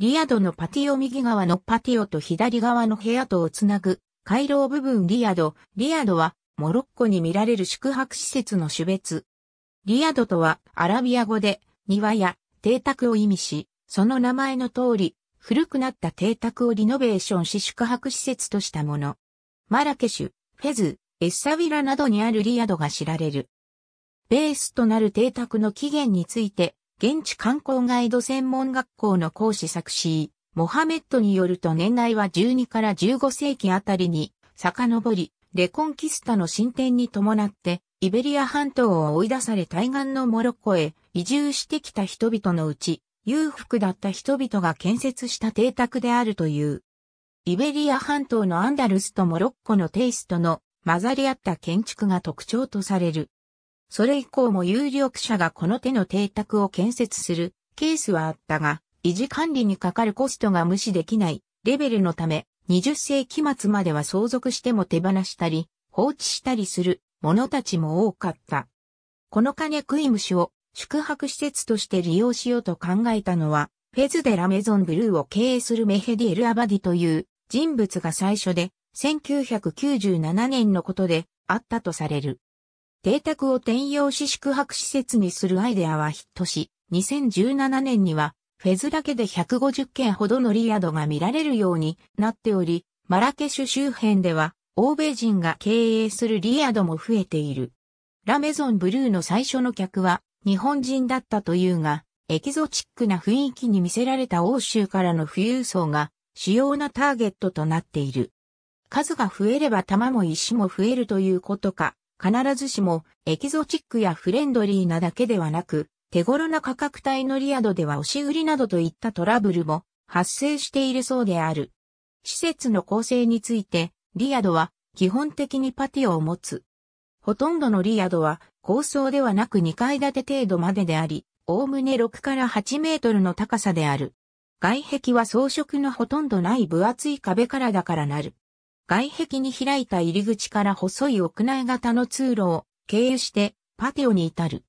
リアドのパティオ右側のパティオと左側の部屋とをつなぐ、回廊部分リアド。リアドは、モロッコに見られる宿泊施設の種別。リアドとは、アラビア語で、庭や邸宅を意味し、その名前の通り、古くなった邸宅をリノベーションし宿泊施設としたもの。マラケシュ、フェズ、エッサビラなどにあるリアドが知られる。ベースとなる邸宅の起源について、現地観光ガイド専門学校の講師作詞、モハメッドによると年代は12から15世紀あたりに遡り、レコンキスタの進展に伴って、イベリア半島を追い出され対岸のモロッコへ移住してきた人々のうち、裕福だった人々が建設した邸宅であるという。イベリア半島のアンダルスとモロッコのテイストの混ざり合った建築が特徴とされる。それ以降も有力者がこの手の邸宅を建設するケースはあったが、維持管理にかかるコストが無視できないレベルのため、20世紀末までは相続しても手放したり、放置したりする者たちも多かった。この金食い虫を宿泊施設として利用しようと考えたのは、フェズデラメゾンブルーを経営するメヘディ・エル・アバディという人物が最初で、1997年のことであったとされる。邸宅を転用し宿泊施設にするアイデアはヒットし、2017年には、フェズだけで150件ほどのリアドが見られるようになっており、マラケシュ周辺では、欧米人が経営するリアドも増えている。ラメゾンブルーの最初の客は、日本人だったというが、エキゾチックな雰囲気に見せられた欧州からの富裕層が主要なターゲットとなっている。数が増えれば玉も石も増えるということか、必ずしもエキゾチックやフレンドリーなだけではなく、手頃な価格帯のリアドでは押し売りなどといったトラブルも発生しているそうである。施設の構成について、リアドは基本的にパティオを持つ。ほとんどのリアドは高層ではなく2階建て程度までであり、おおむね6から8メートルの高さである。外壁は装飾のほとんどない分厚い壁からだからなる。外壁に開いた入り口から細い屋内型の通路を経由してパテオに至る。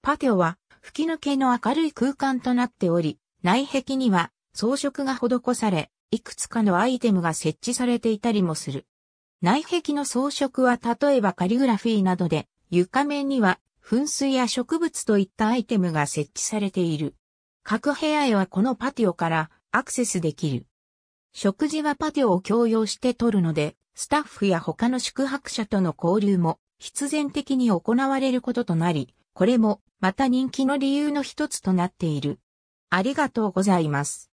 パテオは吹き抜けの明るい空間となっており、内壁には装飾が施され、いくつかのアイテムが設置されていたりもする。内壁の装飾は例えばカリグラフィーなどで、床面には噴水や植物といったアイテムが設置されている。各部屋へはこのパティオからアクセスできる。食事はパテを共用して取るので、スタッフや他の宿泊者との交流も必然的に行われることとなり、これもまた人気の理由の一つとなっている。ありがとうございます。